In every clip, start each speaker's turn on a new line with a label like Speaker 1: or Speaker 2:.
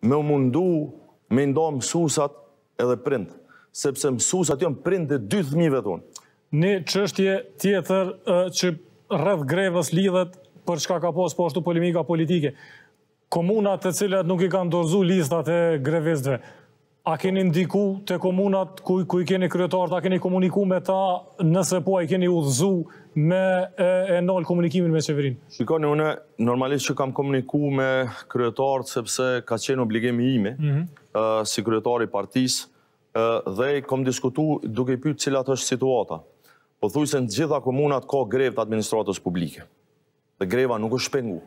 Speaker 1: me mundu me ndo mësusat edhe prind, sepse mësusat janë prind dhe dy thëmive të unë.
Speaker 2: Një qështje tjetër që rrëdh grevës lidhet për çka ka posë poshtu polimika politike, komunat të cilat nuk i ka ndorzu listat e grevizdve, A keni ndiku të komunat ku i keni kryetarët, a keni komuniku me ta nëse po a i keni udhëzu me e nëllë komunikimin me qeverin?
Speaker 1: Shikoni, une normalisht që kam komuniku me kryetarët sepse ka qenë obligimi ime mhm. si kryetari partis dhe i kom diskutu duke i pyrë cilat është situata. Po thuj se në gjitha komunat ka grevë të administratës publike dhe greva nuk është shpengu,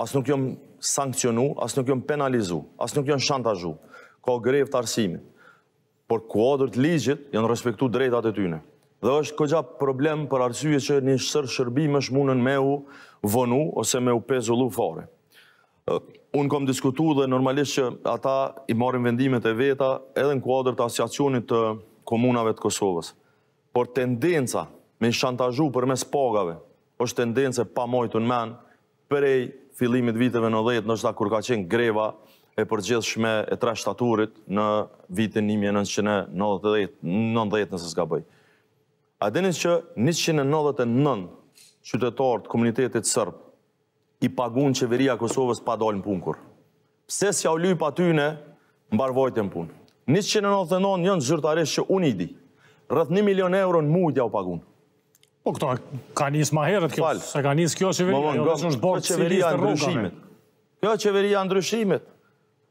Speaker 1: asë nuk jom sankcionu, asë nuk jom penalizu, asë nuk jom shantazhu ka grev të arsimi, por kuadrët ligjit janë respektu drejtat e tyne. Dhe është këgja problem për arsye që një shësër shërbim është munën me u vënu ose me u pezullu fare. Unë kom diskutu dhe normalisht që ata i marim vendimet e veta edhe në kuadrë të asiacionit të komunave të Kosovës. Por tendenca me në shantazhu për mes pagave është tendence pa mojtë në menë prej fillimit viteve në dhejtë nështë ta kur ka qenë greva e përgjithshme e tre shtaturit në vitin 1990, nësë s'ka bëj. A dinit që 199 qytetarët komunitetit sërb i pagun qeveria Kosovës pa dalën punkur. Pse s'ja u lypa tyne, në mbarvojtën më punë. 199 njënë zyrtarisht që unë i di, rëth 1 milion euro në mujtë ja u pagun.
Speaker 2: Po këto, ka njësë ma herët
Speaker 1: kjo, se ka njësë kjo qeveria, jo është borë qeveria ndryshimit. Kjo qeveria ndryshimit,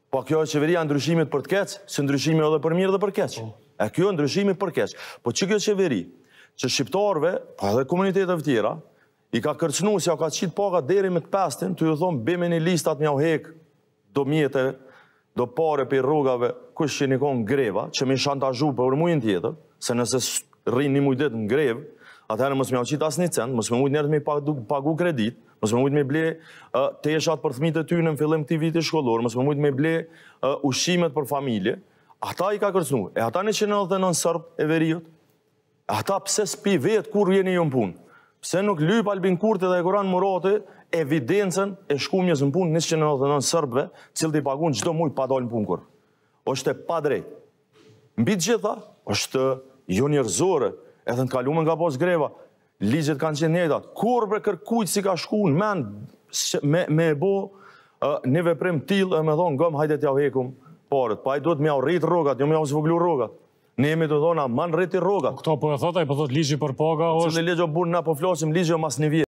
Speaker 1: Po kjo është qeveria ndryshimit për të keqë, se ndryshimit edhe për mirë dhe për keqë. Po. E kjo është ndryshimit për keqë. Po që kjo është qeveri, që shqiptarve, po edhe komunitetet tjera, i ka kërcnu, si a ka qitë paga deri me të pestin, të ju thonë, bime një listat një hek, do mjetë, do pare për rrugave, kush që një konë greva, që mi shantazhu për mujnë tjetër, se nëse rrinë një mujtet në grevë, atëherë mësë mjë qitë asë një cent, mësë mujtë njërë të pagu kredit, mos më mujtë me ble të jeshat për thmit e ty në fillim këti viti shkollor, mos më mujtë me ble ushimet për familje, ata i ka kërcnu, e ata në që në dhe në nësërp e veriot, ata pse s'pi vetë kur jeni jo në punë, pse nuk lyp albin kurte dhe e kuran morote, evidencen e shkumjes në punë në që në dhe në nësërpve, cilë t'i pagun gjdo mujtë pa dojnë punë kur. Oshte pa drejt. Mbi gjitha, është jo njerëzore, edhe në nga pos greva, ligjet kanë qenë njëtë kur për kërkujt si ka shku në men, me e bo një veprim tilë, e me thonë, gëmë hajtë të hekum parët, pa i duhet me au rritë rogat, një jo me au zvoglu rogat. Ne jemi të dhona, man rriti rogat. Këto për po e thotaj, për po thotë ligjë për paga, o shë... Cëllë ligjë o burë, na po flosim, ligjë o mas një vjetë.